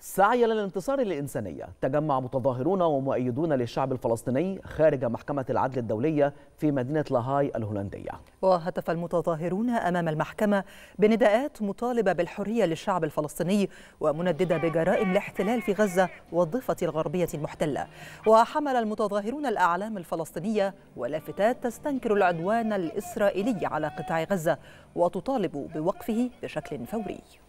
سعيا للانتصار للإنسانية تجمع متظاهرون ومؤيدون للشعب الفلسطيني خارج محكمة العدل الدولية في مدينة لاهاي الهولندية وهتف المتظاهرون أمام المحكمة بنداءات مطالبة بالحرية للشعب الفلسطيني ومنددة بجرائم الاحتلال في غزة والضفة الغربية المحتلة وحمل المتظاهرون الأعلام الفلسطينية ولافتات تستنكر العدوان الإسرائيلي على قطاع غزة وتطالب بوقفه بشكل فوري